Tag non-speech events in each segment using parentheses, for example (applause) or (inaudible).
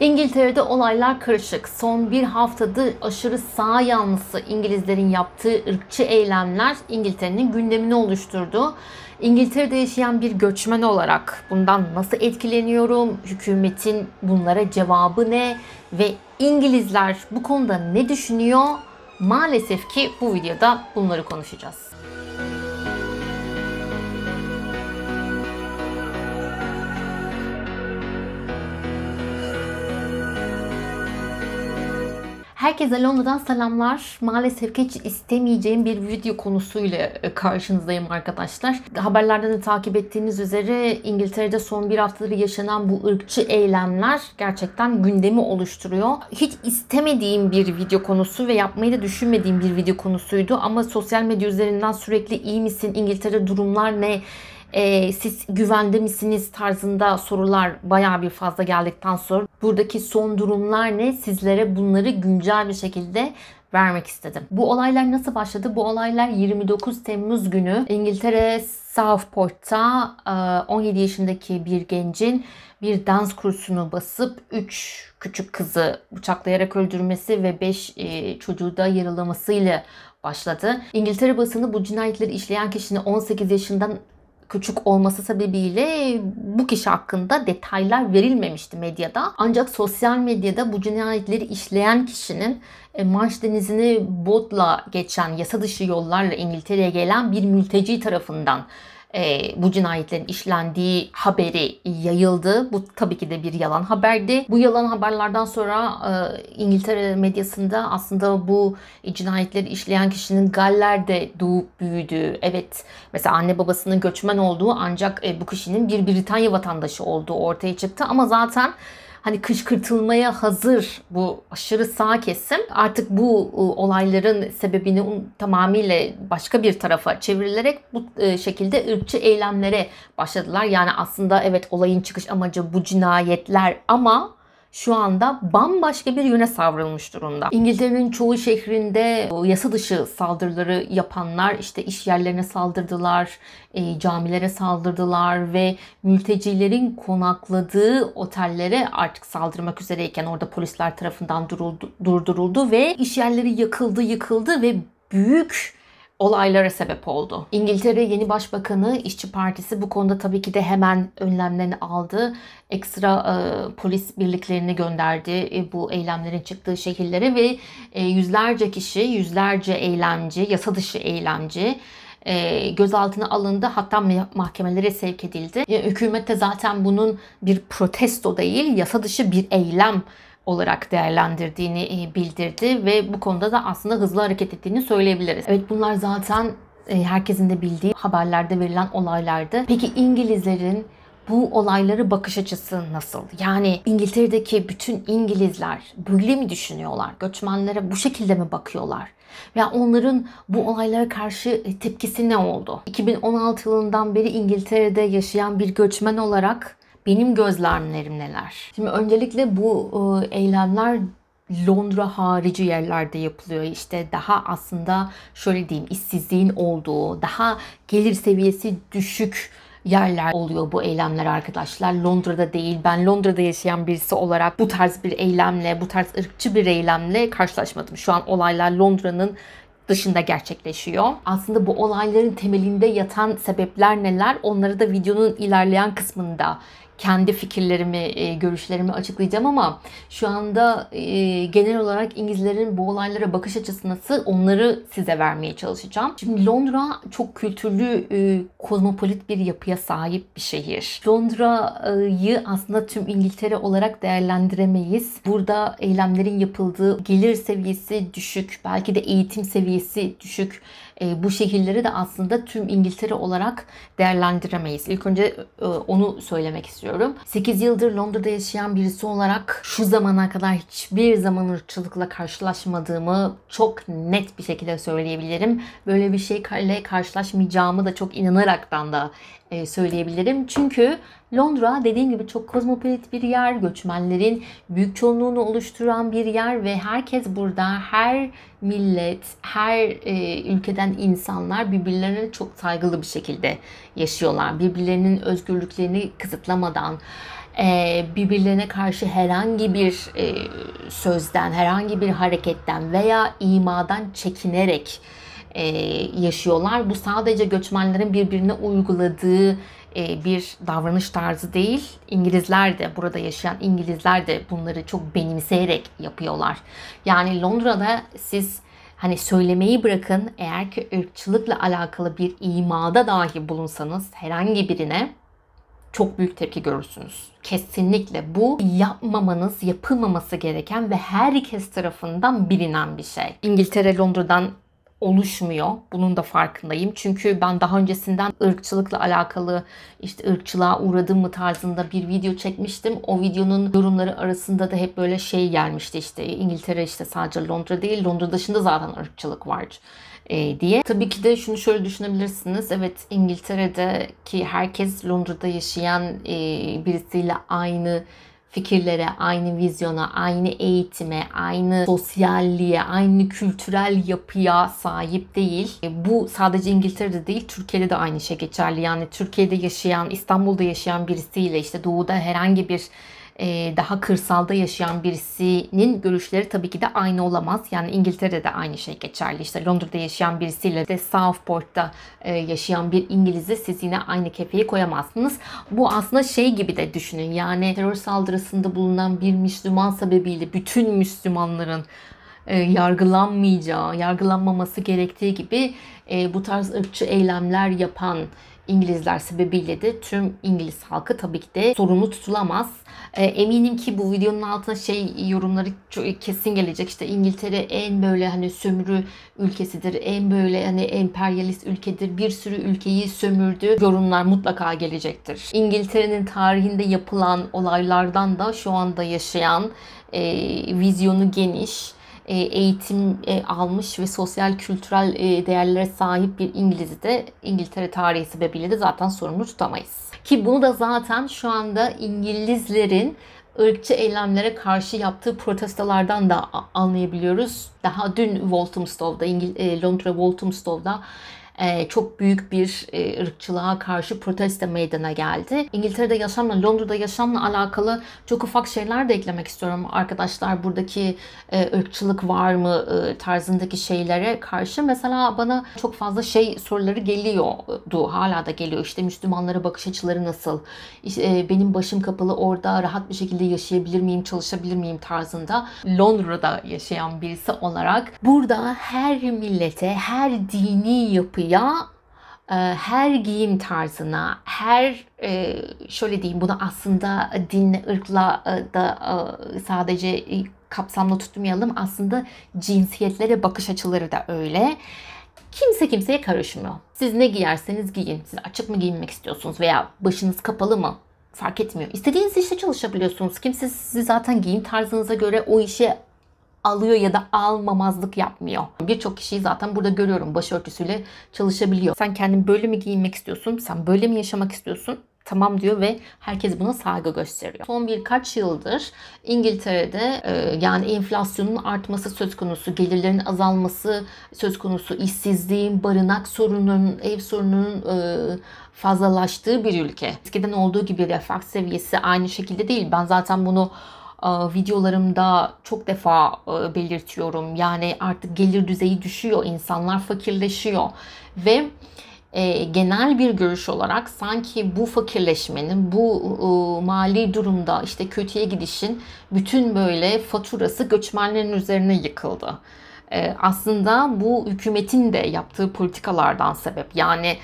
İngiltere'de olaylar karışık. Son bir haftadır aşırı sağ yanlısı İngilizlerin yaptığı ırkçı eylemler İngiltere'nin gündemini oluşturdu. İngiltere'de yaşayan bir göçmen olarak bundan nasıl etkileniyorum? Hükümetin bunlara cevabı ne? Ve İngilizler bu konuda ne düşünüyor? Maalesef ki bu videoda bunları konuşacağız. Herkese Londra'dan selamlar. Maalesef hiç istemeyeceğim bir video konusuyla e, karşınızdayım arkadaşlar. Haberlerden de takip ettiğiniz üzere İngiltere'de son bir haftadır yaşanan bu ırkçı eylemler gerçekten gündemi oluşturuyor. Hiç istemediğim bir video konusu ve yapmayı da düşünmediğim bir video konusuydu. Ama sosyal medya üzerinden sürekli iyi misin, İngiltere durumlar ne e, siz güvende misiniz tarzında sorular baya bir fazla geldikten sonra buradaki son durumlar ne sizlere bunları güncel bir şekilde vermek istedim. Bu olaylar nasıl başladı? Bu olaylar 29 Temmuz günü İngiltere Southport'ta 17 e, yaşındaki bir gencin bir dans kursunu basıp 3 küçük kızı bıçaklayarak öldürmesi ve 5 e, çocuğu da yaralamasıyla başladı. İngiltere basını bu cinayetleri işleyen kişinin 18 yaşından küçük olması sebebiyle bu kişi hakkında detaylar verilmemişti medyada. Ancak sosyal medyada bu cinayetleri işleyen kişinin e, Marş Denizi'ni botla geçen yasa dışı yollarla İngiltere'ye gelen bir mülteci tarafından e, bu cinayetlerin işlendiği haberi yayıldı. Bu tabii ki de bir yalan haberdi. Bu yalan haberlerden sonra e, İngiltere medyasında aslında bu cinayetleri işleyen kişinin Galler'de doğup büyüdüğü, evet mesela anne babasının göçmen olduğu ancak e, bu kişinin bir Britanya vatandaşı olduğu ortaya çıktı. Ama zaten hani kışkırtılmaya hazır bu aşırı sağ kesim artık bu e, olayların sebebini tamamıyla başka bir tarafa çevrilerek bu e, şekilde ırkçı eylemlere başladılar. Yani aslında evet olayın çıkış amacı bu cinayetler ama şu anda bambaşka bir yöne savrulmuş durumda. İngiltere'nin çoğu şehrinde yasa dışı saldırıları yapanlar işte iş yerlerine saldırdılar, e, camilere saldırdılar ve mültecilerin konakladığı otellere artık saldırmak üzereyken orada polisler tarafından duruldu, durduruldu ve iş yerleri yakıldı, yıkıldı ve büyük olaylara sebep oldu. İngiltere yeni başbakanı işçi Partisi bu konuda tabii ki de hemen önlemlerini aldı. Ekstra e, polis birliklerini gönderdi e, bu eylemlerin çıktığı şehirlere ve e, yüzlerce kişi, yüzlerce eylemci, yasa dışı eylemci e, gözaltına alındı hatta mahkemelere sevk edildi. E, hükümet de zaten bunun bir protesto değil yasa dışı bir eylem olarak değerlendirdiğini e, bildirdi ve bu konuda da aslında hızlı hareket ettiğini söyleyebiliriz. Evet bunlar zaten e, herkesin de bildiği haberlerde verilen olaylardı. Peki İngilizlerin bu olayları bakış açısı nasıl? Yani İngiltere'deki bütün İngilizler böyle mi düşünüyorlar? Göçmenlere bu şekilde mi bakıyorlar? Ve onların bu olaylara karşı e, tepkisi ne oldu? 2016 yılından beri İngiltere'de yaşayan bir göçmen olarak benim gözlemlerim neler? Şimdi öncelikle bu e, eylemler Londra harici yerlerde yapılıyor. İşte daha aslında şöyle diyeyim işsizliğin olduğu, daha gelir seviyesi düşük yerler oluyor bu eylemler arkadaşlar. Londra'da değil. Ben Londra'da yaşayan birisi olarak bu tarz bir eylemle, bu tarz ırkçı bir eylemle karşılaşmadım. Şu an olaylar Londra'nın dışında gerçekleşiyor. Aslında bu olayların temelinde yatan sebepler neler? Onları da videonun ilerleyen kısmında kendi fikirlerimi, e, görüşlerimi açıklayacağım ama şu anda e, genel olarak İngilizlerin bu olaylara bakış açısı nasıl onları size vermeye çalışacağım. Şimdi Londra çok kültürlü, e, kozmopolit bir yapıya sahip bir şehir. Londra'yı aslında tüm İngiltere olarak değerlendiremeyiz. Burada eylemlerin yapıldığı gelir seviyesi düşük, belki de eğitim seviyesi düşük. Bu şehirleri de aslında tüm İngiltere olarak değerlendiremeyiz. İlk önce onu söylemek istiyorum istiyorum. 8 yıldır Londra'da yaşayan birisi olarak şu zamana kadar hiçbir zaman ırkçılıkla karşılaşmadığımı çok net bir şekilde söyleyebilirim. Böyle bir şeyle karşılaşmayacağımı da çok inanaraktan da e, söyleyebilirim. Çünkü Londra dediğim gibi çok kozmopolit bir yer, göçmenlerin büyük çoğunluğunu oluşturan bir yer ve herkes burada her millet, her e, ülkeden insanlar birbirlerine çok saygılı bir şekilde yaşıyorlar. Birbirlerinin özgürlüklerini kısıtlamadan, e, birbirlerine karşı herhangi bir e, sözden, herhangi bir hareketten veya imadan çekinerek e, yaşıyorlar. Bu sadece göçmenlerin birbirine uyguladığı e, bir davranış tarzı değil. İngilizler de burada yaşayan İngilizler de bunları çok benimseyerek yapıyorlar. Yani Londra'da siz hani söylemeyi bırakın eğer ki ırkçılıkla alakalı bir imada dahi bulunsanız herhangi birine çok büyük tepki görürsünüz. Kesinlikle bu yapmamanız, yapılmaması gereken ve herkes tarafından bilinen bir şey. İngiltere Londra'dan oluşmuyor. Bunun da farkındayım. Çünkü ben daha öncesinden ırkçılıkla alakalı işte ırkçılığa uğradım mı tarzında bir video çekmiştim. O videonun yorumları arasında da hep böyle şey gelmişti işte İngiltere işte sadece Londra değil Londra dışında zaten ırkçılık var e, diye. Tabii ki de şunu şöyle düşünebilirsiniz. Evet İngiltere'deki herkes Londra'da yaşayan e, birisiyle aynı fikirlere, aynı vizyona, aynı eğitime, aynı sosyalliğe, aynı kültürel yapıya sahip değil. E, bu sadece İngiltere'de değil, Türkiye'de de aynı şey geçerli. Yani Türkiye'de yaşayan, İstanbul'da yaşayan birisiyle işte doğuda herhangi bir e, daha kırsalda yaşayan birisinin görüşleri tabii ki de aynı olamaz. Yani İngiltere'de de aynı şey geçerli. İşte Londra'da yaşayan birisiyle de Southport'ta e, yaşayan bir İngiliz'i siz yine aynı kefeye koyamazsınız. Bu aslında şey gibi de düşünün. Yani terör saldırısında bulunan bir Müslüman sebebiyle bütün Müslümanların e, yargılanmayacağı, yargılanmaması gerektiği gibi bu tarz ırkçı eylemler yapan İngilizler sebebiyle de tüm İngiliz halkı tabii ki de sorumlu tutulamaz. Ee, eminim ki bu videonun altına şey yorumları kesin gelecek. İşte İngiltere en böyle hani sömürü ülkesidir. En böyle hani emperyalist ülkedir. Bir sürü ülkeyi sömürdü. Yorumlar mutlaka gelecektir. İngiltere'nin tarihinde yapılan olaylardan da şu anda yaşayan e, vizyonu geniş e, eğitim e, almış ve sosyal kültürel e, değerlere sahip bir İngiliz'i de İngiltere tarihi sebebiyle de zaten sorumlu tutamayız. Ki bunu da zaten şu anda İngilizlerin ırkçı eylemlere karşı yaptığı protestolardan da anlayabiliyoruz. Daha dün Walthamstow'da, İngil- Londra Walthamstow'da e, çok büyük bir e, ırkçılığa karşı proteste meydana geldi. İngiltere'de yaşamla, Londra'da yaşamla alakalı çok ufak şeyler de eklemek istiyorum. Arkadaşlar buradaki e, ırkçılık var mı e, tarzındaki şeylere karşı mesela bana çok fazla şey soruları geliyordu. Hala da geliyor. İşte Müslümanlara bakış açıları nasıl? İşte, benim başım kapalı orada rahat bir şekilde yaşayabilir miyim, çalışabilir miyim tarzında. Londra'da yaşayan birisi olarak burada her millete, her dini yapıya dokuya, e, her giyim tarzına, her e, şöyle diyeyim bunu aslında dinle, ırkla e, da sadece kapsamlı tutmayalım. Aslında cinsiyetlere bakış açıları da öyle. Kimse kimseye karışmıyor. Siz ne giyerseniz giyin. Siz açık mı giyinmek istiyorsunuz veya başınız kapalı mı? Fark etmiyor. İstediğiniz işte çalışabiliyorsunuz. Kimse sizi zaten giyim tarzınıza göre o işe alıyor ya da almamazlık yapmıyor. Birçok kişiyi zaten burada görüyorum başörtüsüyle çalışabiliyor. Sen kendin böyle mi giyinmek istiyorsun? Sen böyle mi yaşamak istiyorsun? tamam diyor ve herkes buna saygı gösteriyor. Son birkaç yıldır İngiltere'de e, yani enflasyonun artması söz konusu, gelirlerin azalması söz konusu, işsizliğin, barınak sorununun, ev sorununun e, fazlalaştığı bir ülke. Eskiden olduğu gibi refah seviyesi aynı şekilde değil. Ben zaten bunu e, videolarımda çok defa e, belirtiyorum. Yani artık gelir düzeyi düşüyor, insanlar fakirleşiyor ve e, genel bir görüş olarak sanki bu fakirleşmenin, bu mali durumda işte kötüye gidişin bütün böyle faturası göçmenlerin üzerine yıkıldı. aslında bu hükümetin de yaptığı politikalardan sebep yani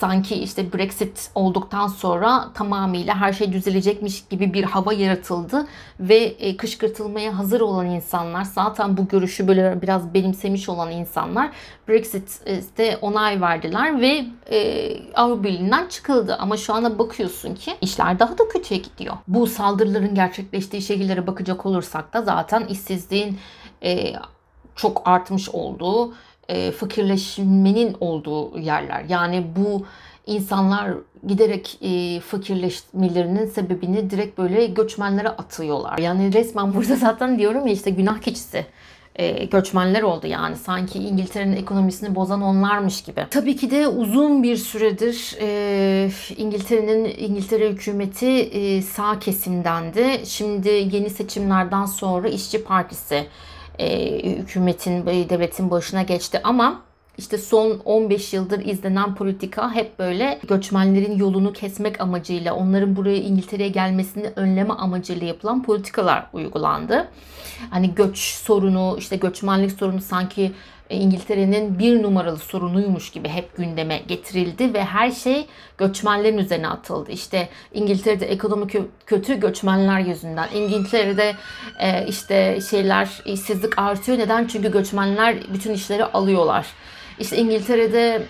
sanki işte Brexit olduktan sonra tamamıyla her şey düzelecekmiş gibi bir hava yaratıldı ve e, kışkırtılmaya hazır olan insanlar zaten bu görüşü böyle biraz benimsemiş olan insanlar Brexit'te onay verdiler ve e, Avrupa Birliği'nden çıkıldı. Ama şu ana bakıyorsun ki işler daha da kötüye gidiyor. Bu saldırıların gerçekleştiği şehirlere bakacak olursak da zaten işsizliğin e, çok artmış olduğu e, fakirleşmenin olduğu yerler. Yani bu insanlar giderek e, fakirleşmelerinin sebebini direkt böyle göçmenlere atıyorlar. Yani resmen burada (laughs) zaten diyorum ya işte günah keçisi e, göçmenler oldu yani sanki İngiltere'nin ekonomisini bozan onlarmış gibi. Tabii ki de uzun bir süredir e, İngiltere'nin İngiltere hükümeti e, sağ kesimdendi. Şimdi yeni seçimlerden sonra İşçi Partisi e, hükümetin, e, devletin başına geçti ama işte son 15 yıldır izlenen politika hep böyle göçmenlerin yolunu kesmek amacıyla, onların buraya İngiltere'ye gelmesini önleme amacıyla yapılan politikalar uygulandı. Hani göç sorunu, işte göçmenlik sorunu sanki e, İngiltere'nin bir numaralı sorunuymuş gibi hep gündeme getirildi ve her şey göçmenlerin üzerine atıldı. İşte İngiltere'de ekonomi kötü göçmenler yüzünden. İngiltere'de e, işte şeyler işsizlik artıyor. Neden? Çünkü göçmenler bütün işleri alıyorlar. İşte İngiltere'de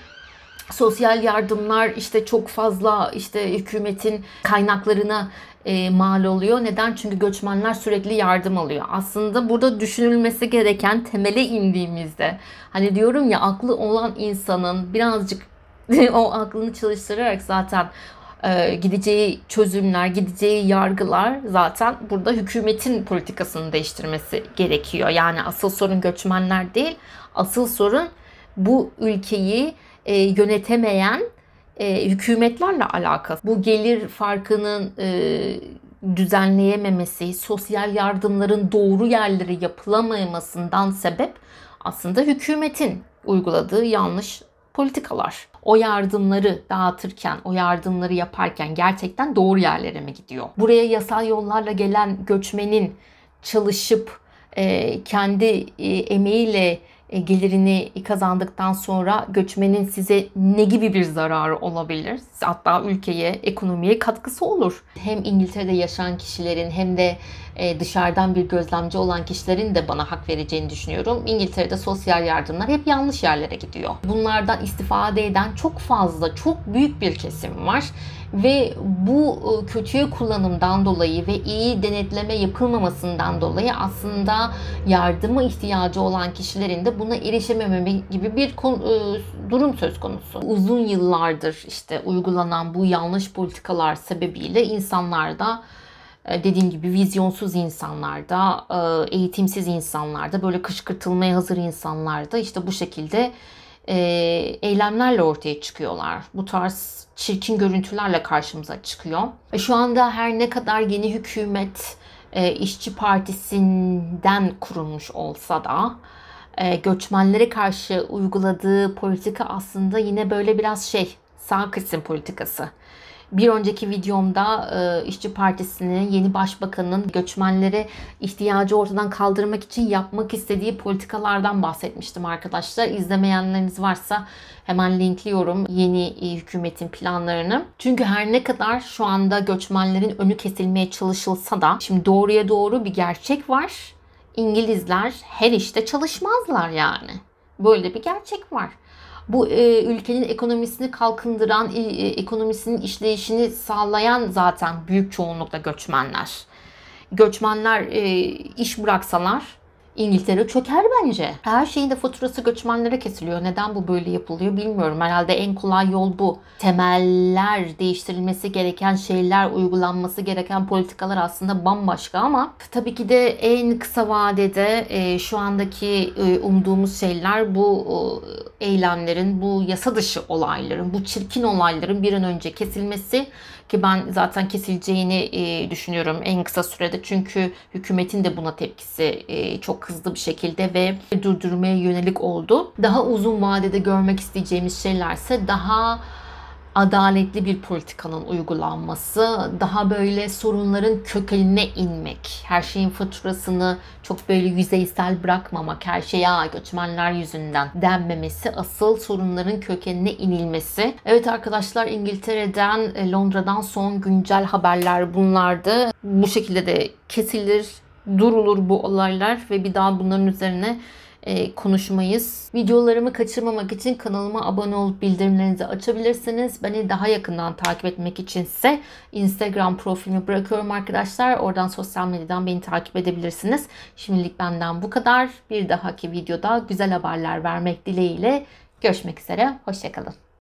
sosyal yardımlar işte çok fazla işte hükümetin kaynaklarına e, mal oluyor. Neden? Çünkü göçmenler sürekli yardım alıyor. Aslında burada düşünülmesi gereken temele indiğimizde hani diyorum ya aklı olan insanın birazcık (laughs) o aklını çalıştırarak zaten e, gideceği çözümler, gideceği yargılar zaten burada hükümetin politikasını değiştirmesi gerekiyor. Yani asıl sorun göçmenler değil, asıl sorun bu ülkeyi e, yönetemeyen e, hükümetlerle alakası Bu gelir farkının e, düzenleyememesi, sosyal yardımların doğru yerlere yapılamamasından sebep aslında hükümetin uyguladığı yanlış politikalar. O yardımları dağıtırken, o yardımları yaparken gerçekten doğru yerlere mi gidiyor? Buraya yasal yollarla gelen göçmenin çalışıp e, kendi e, emeğiyle e, gelirini kazandıktan sonra göçmenin size ne gibi bir zararı olabilir? Hatta ülkeye, ekonomiye katkısı olur. Hem İngiltere'de yaşayan kişilerin hem de e, dışarıdan bir gözlemci olan kişilerin de bana hak vereceğini düşünüyorum. İngiltere'de sosyal yardımlar hep yanlış yerlere gidiyor. Bunlardan istifade eden çok fazla, çok büyük bir kesim var ve bu e, kötüye kullanımdan dolayı ve iyi denetleme yapılmamasından dolayı aslında yardıma ihtiyacı olan kişilerin de buna erişememe gibi bir e, durum söz konusu. Uzun yıllardır işte uygulanan bu yanlış politikalar sebebiyle insanlarda e, dediğim gibi vizyonsuz insanlarda, e, eğitimsiz insanlarda, böyle kışkırtılmaya hazır insanlarda işte bu şekilde eylemlerle ortaya çıkıyorlar. Bu tarz çirkin görüntülerle karşımıza çıkıyor. Şu anda her ne kadar yeni hükümet işçi Partisi'nden kurulmuş olsa da e, göçmenlere karşı uyguladığı politika aslında yine böyle biraz şey sağ kesim politikası. Bir önceki videomda e, İşçi Partisi'nin yeni başbakanının göçmenlere ihtiyacı ortadan kaldırmak için yapmak istediği politikalardan bahsetmiştim arkadaşlar. İzlemeyenleriniz varsa hemen linkliyorum yeni e, hükümetin planlarını. Çünkü her ne kadar şu anda göçmenlerin önü kesilmeye çalışılsa da şimdi doğruya doğru bir gerçek var İngilizler her işte çalışmazlar yani. Böyle bir gerçek var. Bu e, ülkenin ekonomisini kalkındıran, e, e ekonomisinin işleyişini sağlayan zaten büyük çoğunlukla göçmenler. Göçmenler e, iş bıraksalar İngiltere çöker bence. Her şeyin de faturası göçmenlere kesiliyor. Neden bu böyle yapılıyor bilmiyorum. Herhalde en kolay yol bu. Temeller değiştirilmesi gereken şeyler, uygulanması gereken politikalar aslında bambaşka ama tabii ki de en kısa vadede e, şu andaki e, umduğumuz şeyler bu e, eylemlerin, bu yasa dışı olayların, bu çirkin olayların bir an önce kesilmesi ki ben zaten kesileceğini e, düşünüyorum en kısa sürede. Çünkü hükümetin de buna tepkisi e, çok hızlı bir şekilde ve durdurmaya yönelik oldu. Daha uzun vadede görmek isteyeceğimiz şeylerse daha adaletli bir politikanın uygulanması, daha böyle sorunların kökenine inmek, her şeyin faturasını çok böyle yüzeysel bırakmamak, her şeye göçmenler yüzünden denmemesi, asıl sorunların kökenine inilmesi. Evet arkadaşlar İngiltere'den, e, Londra'dan son güncel haberler bunlardı. Bu şekilde de kesilir, durulur bu olaylar ve bir daha bunların üzerine e, konuşmayız. Videolarımı kaçırmamak için kanalıma abone olup bildirimlerinizi açabilirsiniz. Beni daha yakından takip etmek içinse Instagram profilimi bırakıyorum arkadaşlar. Oradan sosyal medyadan beni takip edebilirsiniz. Şimdilik benden bu kadar. Bir dahaki videoda güzel haberler vermek dileğiyle görüşmek üzere. Hoşçakalın.